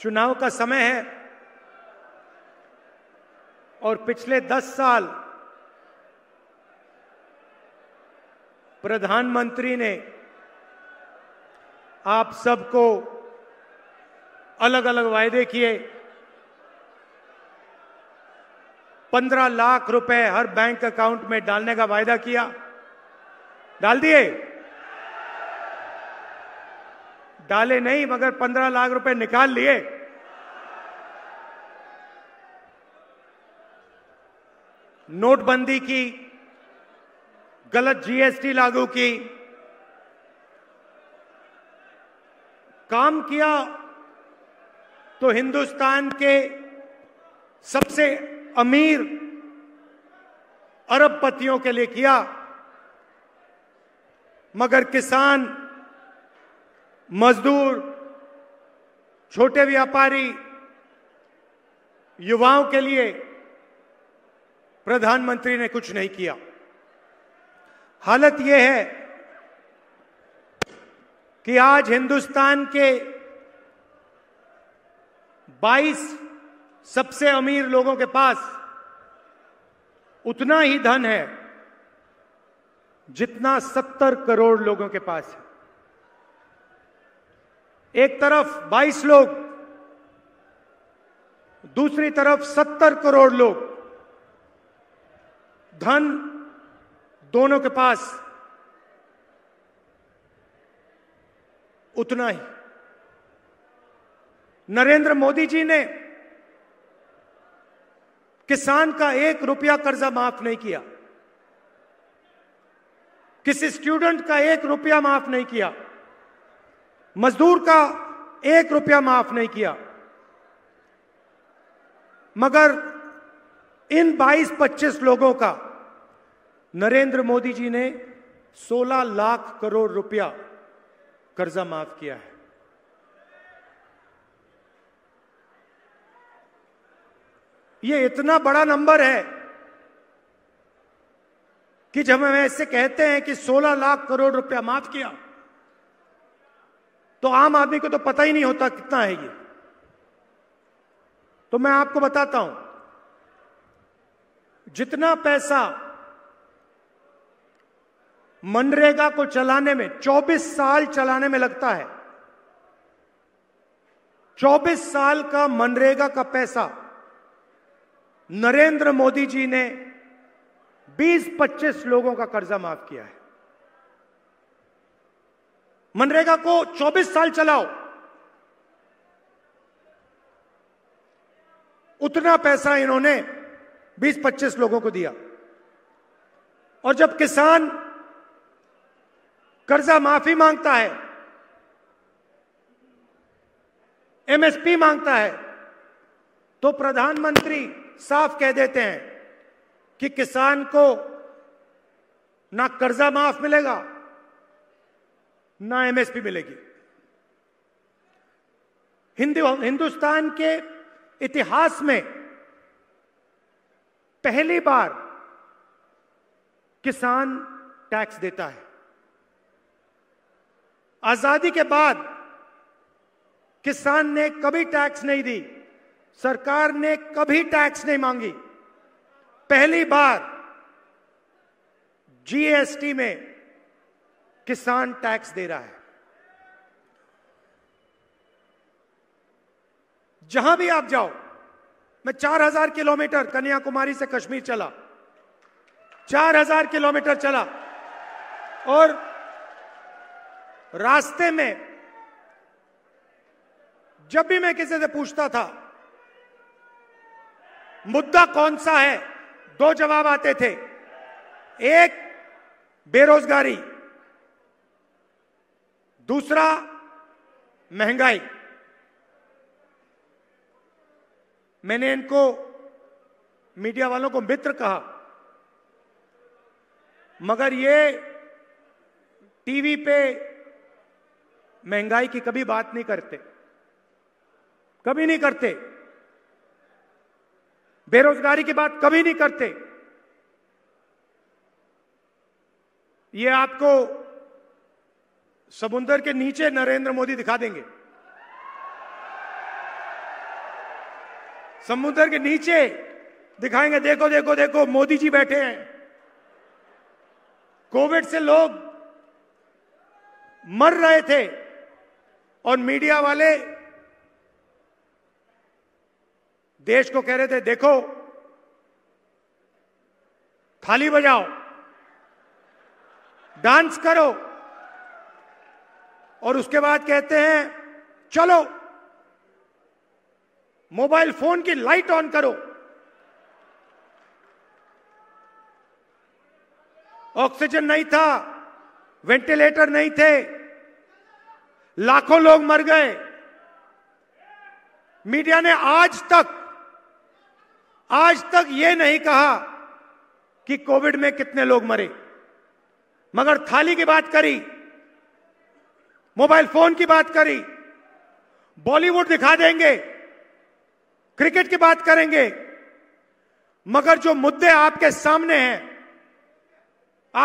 चुनाव का समय है और पिछले दस साल प्रधानमंत्री ने आप सबको अलग अलग वायदे किए पंद्रह लाख रुपए हर बैंक अकाउंट में डालने का वायदा किया डाल दिए डाले नहीं मगर पंद्रह लाख रुपए निकाल लिए नोटबंदी की गलत जीएसटी लागू की काम किया तो हिंदुस्तान के सबसे अमीर अरबपतियों के लिए किया मगर किसान मजदूर छोटे व्यापारी युवाओं के लिए प्रधानमंत्री ने कुछ नहीं किया हालत यह है कि आज हिंदुस्तान के 22 सबसे अमीर लोगों के पास उतना ही धन है जितना 70 करोड़ लोगों के पास है एक तरफ 22 लोग दूसरी तरफ 70 करोड़ लोग धन दोनों के पास उतना ही नरेंद्र मोदी जी ने किसान का एक रुपया कर्जा माफ नहीं किया किसी स्टूडेंट का एक रुपया माफ नहीं किया मजदूर का एक रुपया माफ नहीं किया मगर इन 22-25 लोगों का नरेंद्र मोदी जी ने 16 लाख करोड़ रुपया कर्जा माफ किया है ये इतना बड़ा नंबर है कि जब हम ऐसे कहते हैं कि 16 लाख करोड़ रुपया माफ किया तो आम आदमी को तो पता ही नहीं होता कितना है ये तो मैं आपको बताता हूं जितना पैसा मनरेगा को चलाने में 24 साल चलाने में लगता है 24 साल का मनरेगा का पैसा नरेंद्र मोदी जी ने 20-25 लोगों का कर्जा माफ किया है मनरेगा को 24 साल चलाओ उतना पैसा इन्होंने 20-25 लोगों को दिया और जब किसान कर्जा माफी मांगता है एमएसपी मांगता है तो प्रधानमंत्री साफ कह देते हैं कि किसान को ना कर्जा माफ मिलेगा ना एमएसपी मिलेगी हिंदू हिंदुस्तान के इतिहास में पहली बार किसान टैक्स देता है आजादी के बाद किसान ने कभी टैक्स नहीं दी सरकार ने कभी टैक्स नहीं मांगी पहली बार जीएसटी में किसान टैक्स दे रहा है जहां भी आप जाओ मैं 4000 किलोमीटर कन्याकुमारी से कश्मीर चला 4000 किलोमीटर चला और रास्ते में जब भी मैं किसी से पूछता था मुद्दा कौन सा है दो जवाब आते थे एक बेरोजगारी दूसरा महंगाई मैंने इनको मीडिया वालों को मित्र कहा मगर ये टीवी पे महंगाई की कभी बात नहीं करते कभी नहीं करते बेरोजगारी की बात कभी नहीं करते ये आपको समुंदर के नीचे नरेंद्र मोदी दिखा देंगे समुद्र के नीचे दिखाएंगे देखो देखो देखो मोदी जी बैठे हैं कोविड से लोग मर रहे थे और मीडिया वाले देश को कह रहे थे देखो थाली बजाओ डांस करो और उसके बाद कहते हैं चलो मोबाइल फोन की लाइट ऑन करो ऑक्सीजन नहीं था वेंटिलेटर नहीं थे लाखों लोग मर गए मीडिया ने आज तक आज तक यह नहीं कहा कि कोविड में कितने लोग मरे मगर थाली की बात करी मोबाइल फोन की बात करी बॉलीवुड दिखा देंगे क्रिकेट की बात करेंगे मगर जो मुद्दे आपके सामने हैं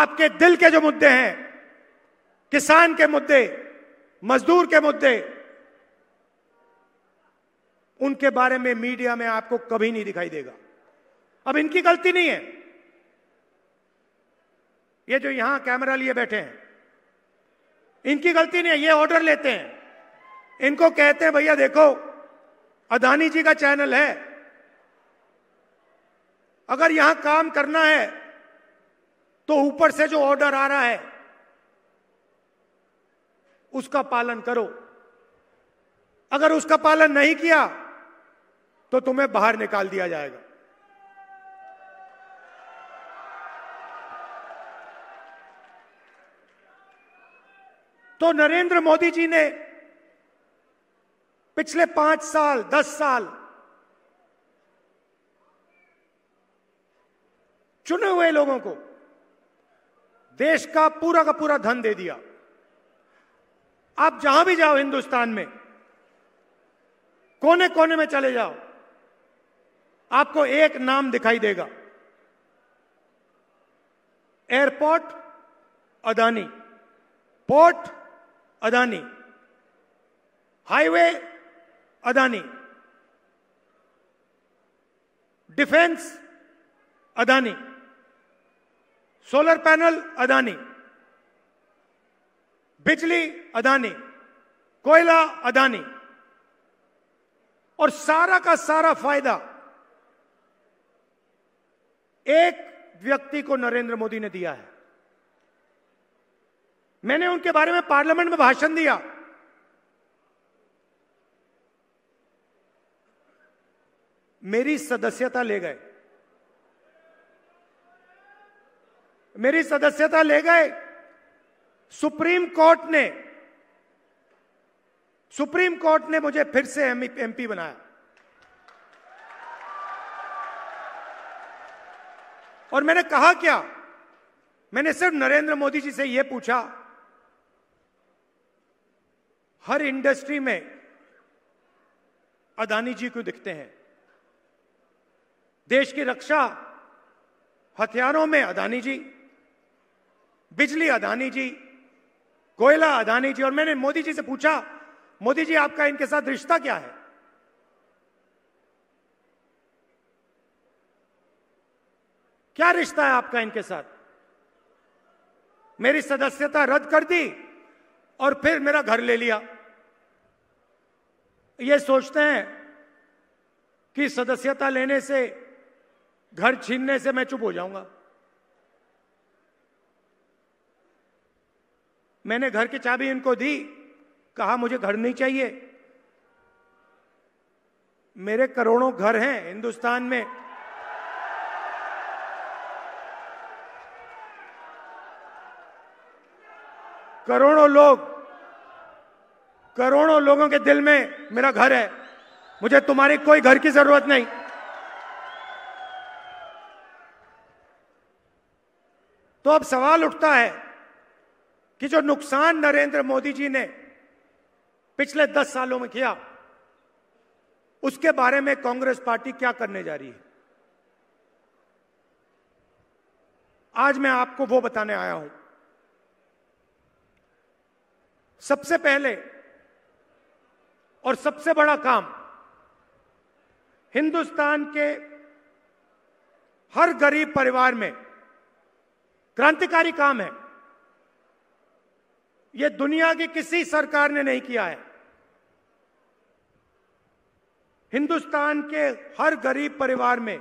आपके दिल के जो मुद्दे हैं किसान के मुद्दे मजदूर के मुद्दे उनके बारे में मीडिया में आपको कभी नहीं दिखाई देगा अब इनकी गलती नहीं है ये जो यहां कैमरा लिए बैठे हैं इनकी गलती नहीं है ये ऑर्डर लेते हैं इनको कहते हैं भैया देखो अदानी जी का चैनल है अगर यहां काम करना है तो ऊपर से जो ऑर्डर आ रहा है उसका पालन करो अगर उसका पालन नहीं किया तो तुम्हें बाहर निकाल दिया जाएगा तो नरेंद्र मोदी जी ने पिछले पांच साल दस साल चुने हुए लोगों को देश का पूरा का पूरा धन दे दिया आप जहां भी जाओ हिंदुस्तान में कोने कोने में चले जाओ आपको एक नाम दिखाई देगा airport Adani port Adani highway Adani defence Adani solar panel Adani बिजली अदानी कोयला अदानी और सारा का सारा फायदा एक व्यक्ति को नरेंद्र मोदी ने दिया है मैंने उनके बारे में पार्लियामेंट में भाषण दिया मेरी सदस्यता ले गए मेरी सदस्यता ले गए सुप्रीम कोर्ट ने सुप्रीम कोर्ट ने मुझे फिर से एमपी बनाया और मैंने कहा क्या मैंने सिर्फ नरेंद्र मोदी जी से यह पूछा हर इंडस्ट्री में अदानी जी को दिखते हैं देश की रक्षा हथियारों में अदानी जी बिजली अदानी जी कोयला अदानी जी और मैंने मोदी जी से पूछा मोदी जी आपका इनके साथ रिश्ता क्या है क्या रिश्ता है आपका इनके साथ मेरी सदस्यता रद्द कर दी और फिर मेरा घर ले लिया ये सोचते हैं कि सदस्यता लेने से घर छीनने से मैं चुप हो जाऊंगा मैंने घर की चाबी इनको दी कहा मुझे घर नहीं चाहिए मेरे करोड़ों घर हैं हिंदुस्तान में करोड़ों लोग करोड़ों लोगों के दिल में मेरा घर है मुझे तुम्हारी कोई घर की जरूरत नहीं तो अब सवाल उठता है कि जो नुकसान नरेंद्र मोदी जी ने पिछले दस सालों में किया उसके बारे में कांग्रेस पार्टी क्या करने जा रही है आज मैं आपको वो बताने आया हूं सबसे पहले और सबसे बड़ा काम हिंदुस्तान के हर गरीब परिवार में क्रांतिकारी काम है यह दुनिया की किसी सरकार ने नहीं किया है हिंदुस्तान के हर गरीब परिवार में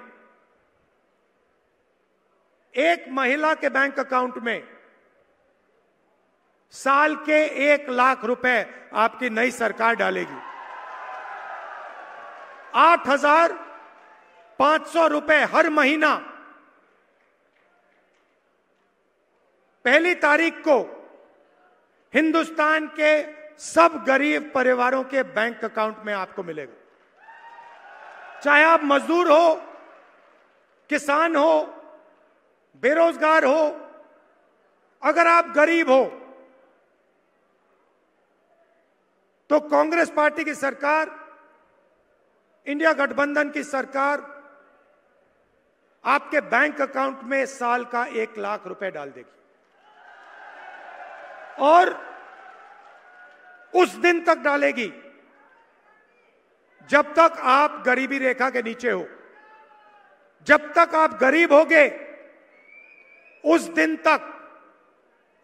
एक महिला के बैंक अकाउंट में साल के एक लाख रुपए आपकी नई सरकार डालेगी आठ हजार पांच सौ रुपए हर महीना पहली तारीख को हिंदुस्तान के सब गरीब परिवारों के बैंक अकाउंट में आपको मिलेगा चाहे आप मजदूर हो किसान हो बेरोजगार हो अगर आप गरीब हो तो कांग्रेस पार्टी की सरकार इंडिया गठबंधन की सरकार आपके बैंक अकाउंट में साल का एक लाख रुपए डाल देगी और उस दिन तक डालेगी जब तक आप गरीबी रेखा के नीचे हो जब तक आप गरीब होगे उस दिन तक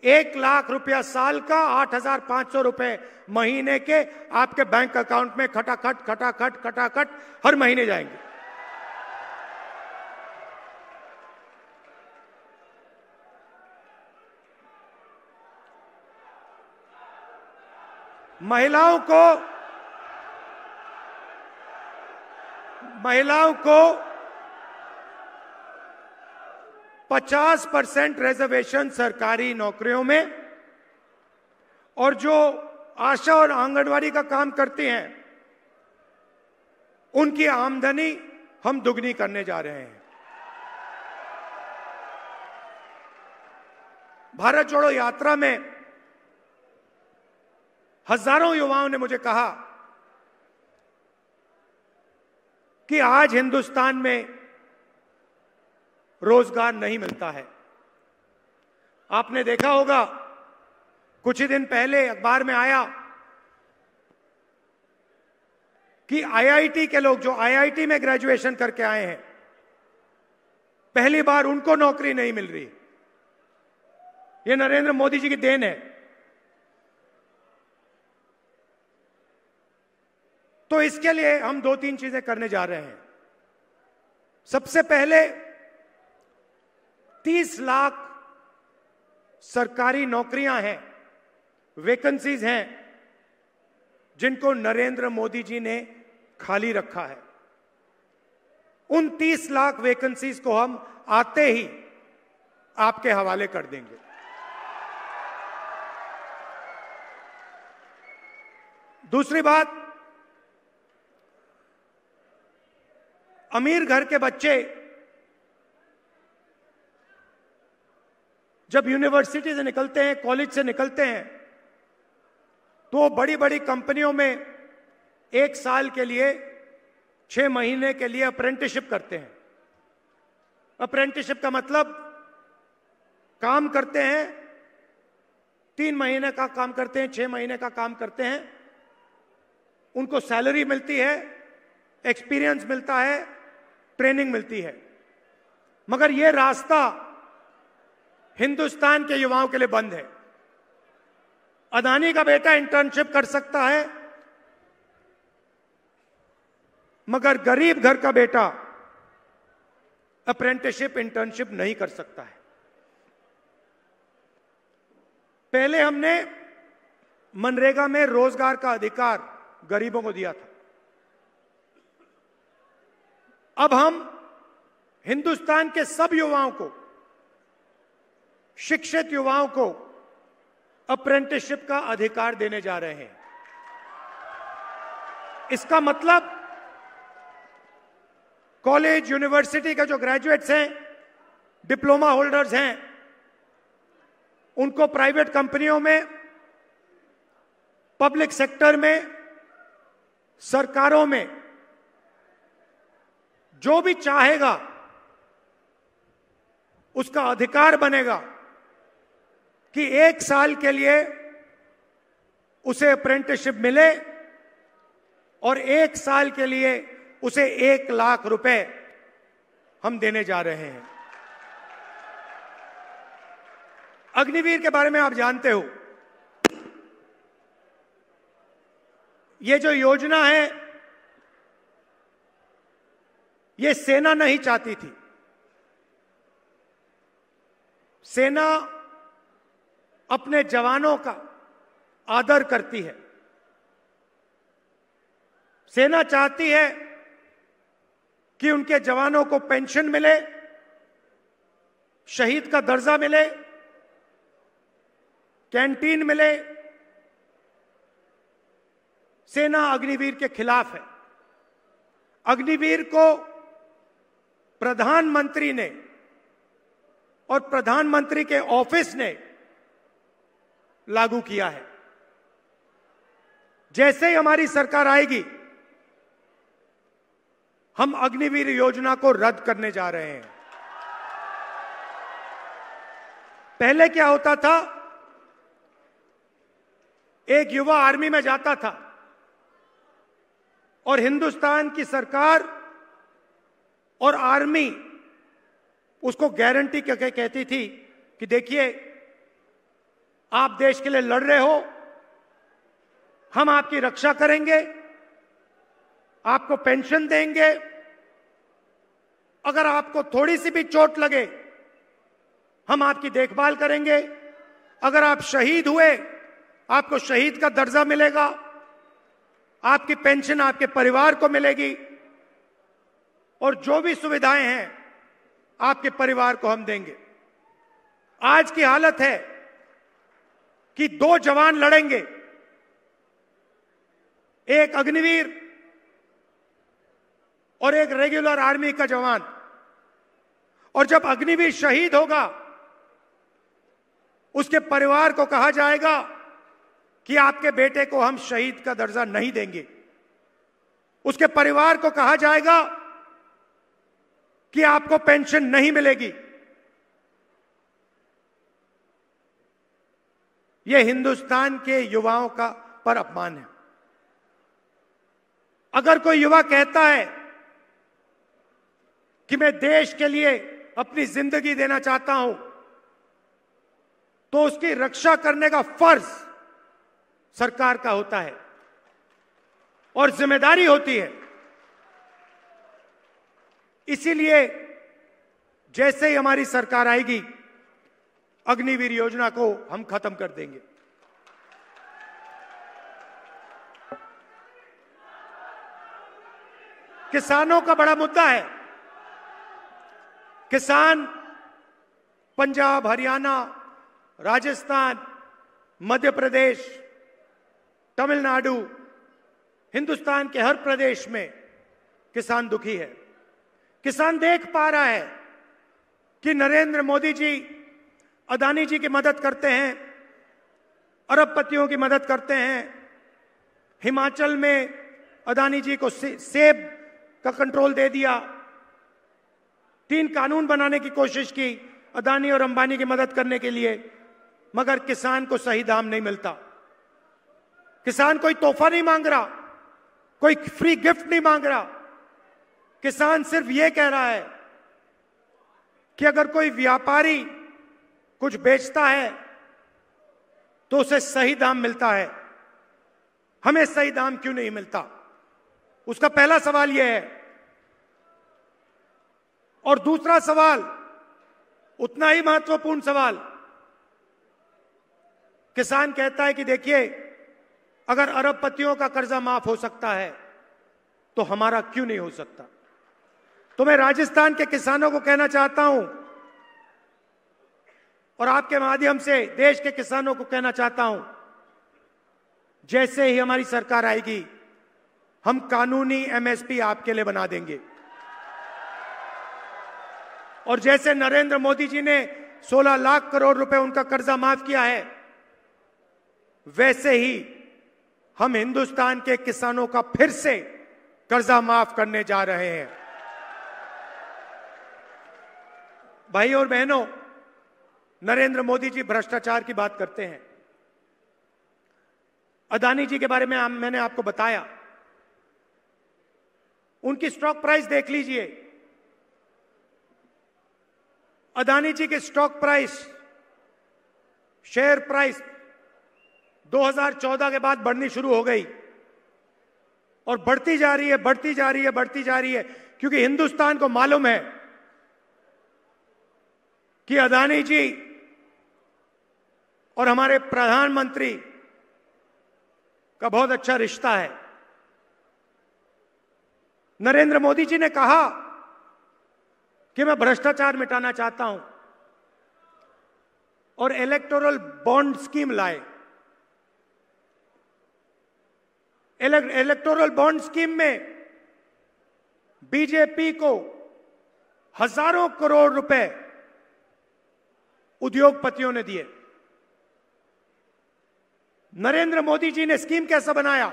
एक लाख रुपया साल का आठ हजार पांच सौ रुपए महीने के आपके बैंक अकाउंट में खटाखट खटाखट खटाखट हर महीने जाएंगे महिलाओं को महिलाओं को 50 परसेंट रिजर्वेशन सरकारी नौकरियों में और जो आशा और आंगनवाड़ी का काम करते हैं उनकी आमदनी हम दुगनी करने जा रहे हैं भारत जोड़ो यात्रा में हजारों युवाओं ने मुझे कहा कि आज हिंदुस्तान में रोजगार नहीं मिलता है आपने देखा होगा कुछ ही दिन पहले अखबार में आया कि आईआईटी के लोग जो आईआईटी में ग्रेजुएशन करके आए हैं पहली बार उनको नौकरी नहीं मिल रही ये नरेंद्र मोदी जी की देन है तो इसके लिए हम दो तीन चीजें करने जा रहे हैं सबसे पहले तीस लाख सरकारी नौकरियां हैं वैकेंसीज हैं जिनको नरेंद्र मोदी जी ने खाली रखा है उन तीस लाख वैकेंसीज को हम आते ही आपके हवाले कर देंगे दूसरी बात अमीर घर के बच्चे जब यूनिवर्सिटी से निकलते हैं कॉलेज से निकलते हैं तो बड़ी बड़ी कंपनियों में एक साल के लिए छह महीने के लिए अप्रेंटिसशिप करते हैं अप्रेंटिसशिप का मतलब काम करते हैं तीन महीने का काम करते हैं छह महीने का काम करते हैं उनको सैलरी मिलती है एक्सपीरियंस मिलता है ट्रेनिंग मिलती है मगर यह रास्ता हिंदुस्तान के युवाओं के लिए बंद है अदानी का बेटा इंटर्नशिप कर सकता है मगर गरीब घर का बेटा अप्रेंटिसशिप इंटर्नशिप नहीं कर सकता है पहले हमने मनरेगा में रोजगार का अधिकार गरीबों को दिया था अब हम हिंदुस्तान के सब युवाओं को शिक्षित युवाओं को अप्रेंटिसशिप का अधिकार देने जा रहे हैं इसका मतलब कॉलेज यूनिवर्सिटी का जो ग्रेजुएट्स हैं डिप्लोमा होल्डर्स हैं उनको प्राइवेट कंपनियों में पब्लिक सेक्टर में सरकारों में जो भी चाहेगा उसका अधिकार बनेगा कि एक साल के लिए उसे अप्रेंटिसशिप मिले और एक साल के लिए उसे एक लाख रुपए हम देने जा रहे हैं अग्निवीर के बारे में आप जानते हो ये जो योजना है ये सेना नहीं चाहती थी सेना अपने जवानों का आदर करती है सेना चाहती है कि उनके जवानों को पेंशन मिले शहीद का दर्जा मिले कैंटीन मिले सेना अग्निवीर के खिलाफ है अग्निवीर को प्रधानमंत्री ने और प्रधानमंत्री के ऑफिस ने लागू किया है जैसे ही हमारी सरकार आएगी हम अग्निवीर योजना को रद्द करने जा रहे हैं पहले क्या होता था एक युवा आर्मी में जाता था और हिंदुस्तान की सरकार और आर्मी उसको गारंटी कहती थी कि देखिए आप देश के लिए लड़ रहे हो हम आपकी रक्षा करेंगे आपको पेंशन देंगे अगर आपको थोड़ी सी भी चोट लगे हम आपकी देखभाल करेंगे अगर आप शहीद हुए आपको शहीद का दर्जा मिलेगा आपकी पेंशन आपके परिवार को मिलेगी और जो भी सुविधाएं हैं आपके परिवार को हम देंगे आज की हालत है कि दो जवान लड़ेंगे एक अग्निवीर और एक रेगुलर आर्मी का जवान और जब अग्निवीर शहीद होगा उसके परिवार को कहा जाएगा कि आपके बेटे को हम शहीद का दर्जा नहीं देंगे उसके परिवार को कहा जाएगा कि आपको पेंशन नहीं मिलेगी यह हिंदुस्तान के युवाओं का पर अपमान है अगर कोई युवा कहता है कि मैं देश के लिए अपनी जिंदगी देना चाहता हूं तो उसकी रक्षा करने का फर्ज सरकार का होता है और जिम्मेदारी होती है इसीलिए जैसे ही हमारी सरकार आएगी अग्निवीर योजना को हम खत्म कर देंगे किसानों का बड़ा मुद्दा है किसान पंजाब हरियाणा राजस्थान मध्य प्रदेश तमिलनाडु हिंदुस्तान के हर प्रदेश में किसान दुखी है किसान देख पा रहा है कि नरेंद्र मोदी जी अदानी जी की मदद करते हैं अरबपतियों की मदद करते हैं हिमाचल में अदानी जी को से, सेब का कंट्रोल दे दिया तीन कानून बनाने की कोशिश की अदानी और अंबानी की मदद करने के लिए मगर किसान को सही दाम नहीं मिलता किसान कोई तोहफा नहीं मांग रहा कोई फ्री गिफ्ट नहीं मांग रहा किसान सिर्फ यह कह रहा है कि अगर कोई व्यापारी कुछ बेचता है तो उसे सही दाम मिलता है हमें सही दाम क्यों नहीं मिलता उसका पहला सवाल यह है और दूसरा सवाल उतना ही महत्वपूर्ण सवाल किसान कहता है कि देखिए अगर अरबपतियों का कर्जा माफ हो सकता है तो हमारा क्यों नहीं हो सकता तो मैं राजस्थान के किसानों को कहना चाहता हूं और आपके माध्यम से देश के किसानों को कहना चाहता हूं जैसे ही हमारी सरकार आएगी हम कानूनी एमएसपी आपके लिए बना देंगे और जैसे नरेंद्र मोदी जी ने 16 लाख करोड़ रुपए उनका कर्जा माफ किया है वैसे ही हम हिंदुस्तान के किसानों का फिर से कर्जा माफ करने जा रहे हैं भाई और बहनों नरेंद्र मोदी जी भ्रष्टाचार की बात करते हैं अदानी जी के बारे में आ, मैंने आपको बताया उनकी स्टॉक प्राइस देख लीजिए अदानी जी के स्टॉक प्राइस शेयर प्राइस 2014 के बाद बढ़नी शुरू हो गई और बढ़ती जा रही है बढ़ती जा रही है बढ़ती जा रही है क्योंकि हिंदुस्तान को मालूम है कि अदानी जी और हमारे प्रधानमंत्री का बहुत अच्छा रिश्ता है नरेंद्र मोदी जी ने कहा कि मैं भ्रष्टाचार मिटाना चाहता हूं और इलेक्टोरल बॉन्ड स्कीम लाए इलेक्टोरल बॉन्ड स्कीम में बीजेपी को हजारों करोड़ रुपए उद्योगपतियों ने दिए नरेंद्र मोदी जी ने स्कीम कैसा बनाया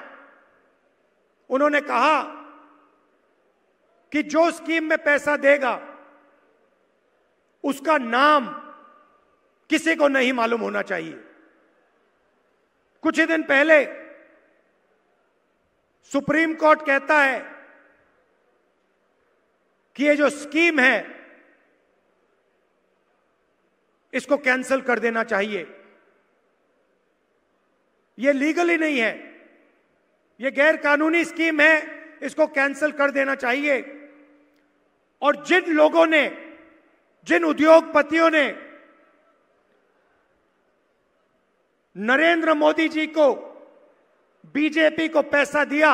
उन्होंने कहा कि जो स्कीम में पैसा देगा उसका नाम किसी को नहीं मालूम होना चाहिए कुछ ही दिन पहले सुप्रीम कोर्ट कहता है कि ये जो स्कीम है इसको कैंसिल कर देना चाहिए ये लीगल ही नहीं है ये गैर कानूनी स्कीम है इसको कैंसिल कर देना चाहिए और जिन लोगों ने जिन उद्योगपतियों ने नरेंद्र मोदी जी को बीजेपी को पैसा दिया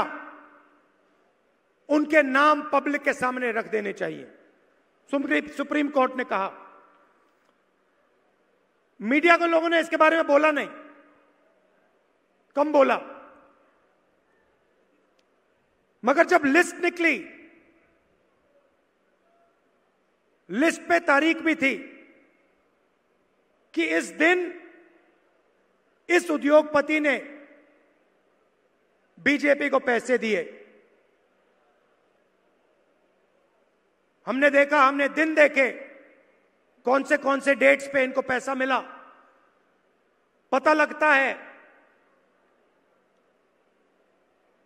उनके नाम पब्लिक के सामने रख देने चाहिए सुप्रीम कोर्ट ने कहा मीडिया के लोगों ने इसके बारे में बोला नहीं कम बोला मगर जब लिस्ट निकली लिस्ट पे तारीख भी थी कि इस दिन इस उद्योगपति ने बीजेपी को पैसे दिए हमने देखा हमने दिन देखे कौन से कौन से डेट्स पे इनको पैसा मिला पता लगता है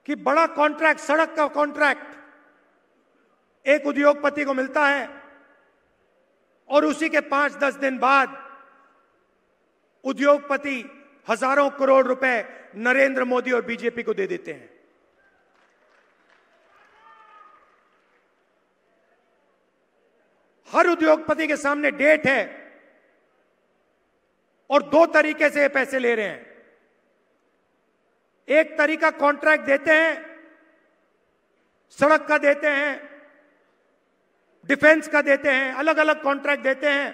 कि बड़ा कॉन्ट्रैक्ट सड़क का कॉन्ट्रैक्ट एक उद्योगपति को मिलता है और उसी के पांच दस दिन बाद उद्योगपति हजारों करोड़ रुपए नरेंद्र मोदी और बीजेपी को दे देते हैं हर उद्योगपति के सामने डेट है और दो तरीके से पैसे ले रहे हैं एक तरीका कॉन्ट्रैक्ट देते हैं सड़क का देते हैं डिफेंस का देते हैं अलग अलग कॉन्ट्रैक्ट देते हैं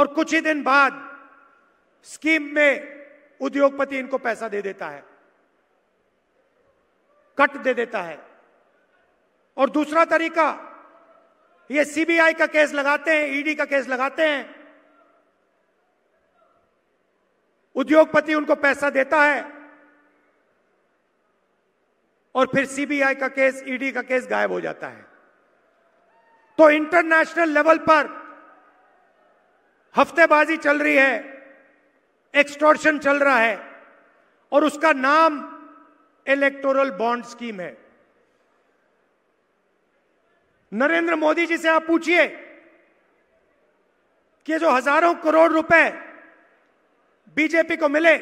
और कुछ ही दिन बाद स्कीम में उद्योगपति इनको पैसा दे देता है कट दे देता है और दूसरा तरीका ये सीबीआई का केस लगाते हैं ईडी e का केस लगाते हैं उद्योगपति उनको पैसा देता है और फिर सीबीआई का केस ईडी e का केस गायब हो जाता है तो इंटरनेशनल लेवल पर हफ्तेबाजी चल रही है एक्सटॉर्शन चल रहा है और उसका नाम इलेक्टोरल बॉन्ड स्कीम है नरेंद्र मोदी जी से आप पूछिए कि जो हजारों करोड़ रुपए बीजेपी को मिले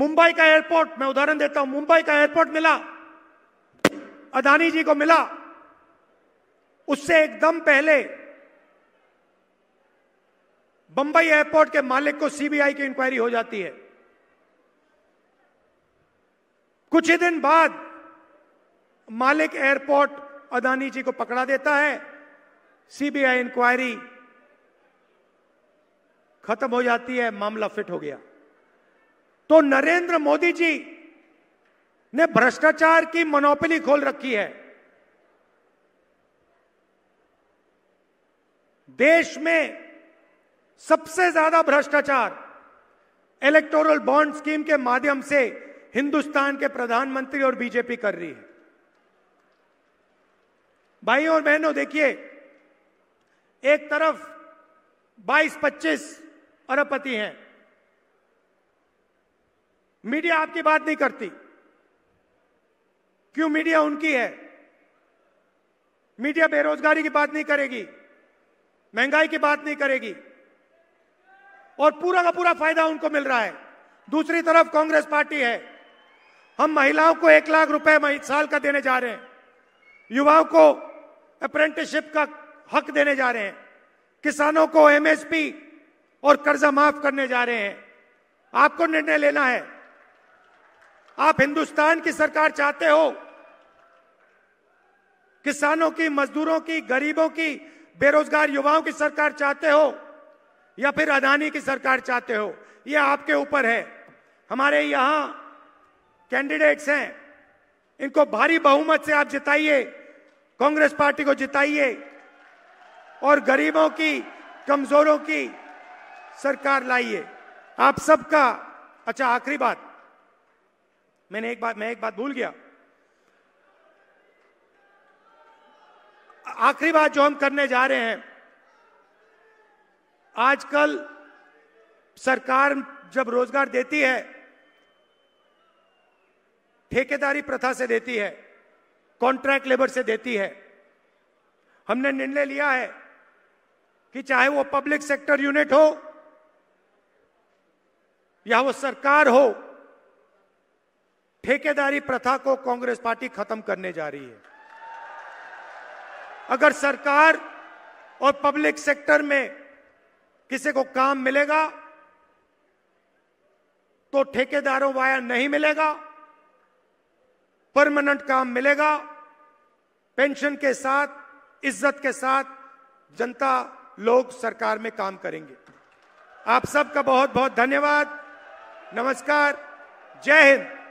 मुंबई का एयरपोर्ट मैं उदाहरण देता हूं मुंबई का एयरपोर्ट मिला अदानी जी को मिला उससे एकदम पहले बंबई एयरपोर्ट के मालिक को सीबीआई की इंक्वायरी हो जाती है कुछ ही दिन बाद मालिक एयरपोर्ट अदानी जी को पकड़ा देता है सीबीआई इंक्वायरी खत्म हो जाती है मामला फिट हो गया तो नरेंद्र मोदी जी ने भ्रष्टाचार की मनोपली खोल रखी है देश में सबसे ज्यादा भ्रष्टाचार इलेक्टोरल बॉन्ड स्कीम के माध्यम से हिंदुस्तान के प्रधानमंत्री और बीजेपी कर रही है भाइयों और बहनों देखिए एक तरफ 22-25 अरबपति हैं है मीडिया आपकी बात नहीं करती क्यों मीडिया उनकी है मीडिया बेरोजगारी की बात नहीं करेगी महंगाई की बात नहीं करेगी और पूरा का पूरा फायदा उनको मिल रहा है दूसरी तरफ कांग्रेस पार्टी है हम महिलाओं को एक लाख रुपए साल का देने जा रहे हैं युवाओं को अप्रेंटिसशिप का हक देने जा रहे हैं किसानों को एमएसपी और कर्जा माफ करने जा रहे हैं आपको निर्णय लेना है आप हिंदुस्तान की सरकार चाहते हो किसानों की मजदूरों की गरीबों की बेरोजगार युवाओं की सरकार चाहते हो या फिर अदानी की सरकार चाहते हो यह आपके ऊपर है हमारे यहां कैंडिडेट्स हैं इनको भारी बहुमत से आप जिताइए कांग्रेस पार्टी को जिताइए और गरीबों की कमजोरों की सरकार लाइए आप सबका अच्छा आखिरी बात मैंने एक बात मैं एक बात भूल गया आखिरी बात जो हम करने जा रहे हैं आजकल सरकार जब रोजगार देती है ठेकेदारी प्रथा से देती है कॉन्ट्रैक्ट लेबर से देती है हमने निर्णय लिया है कि चाहे वो पब्लिक सेक्टर यूनिट हो या वो सरकार हो ठेकेदारी प्रथा को कांग्रेस पार्टी खत्म करने जा रही है अगर सरकार और पब्लिक सेक्टर में किसी को काम मिलेगा तो ठेकेदारों वाया नहीं मिलेगा परमानेंट काम मिलेगा पेंशन के साथ इज्जत के साथ जनता लोग सरकार में काम करेंगे आप सबका बहुत बहुत धन्यवाद नमस्कार जय हिंद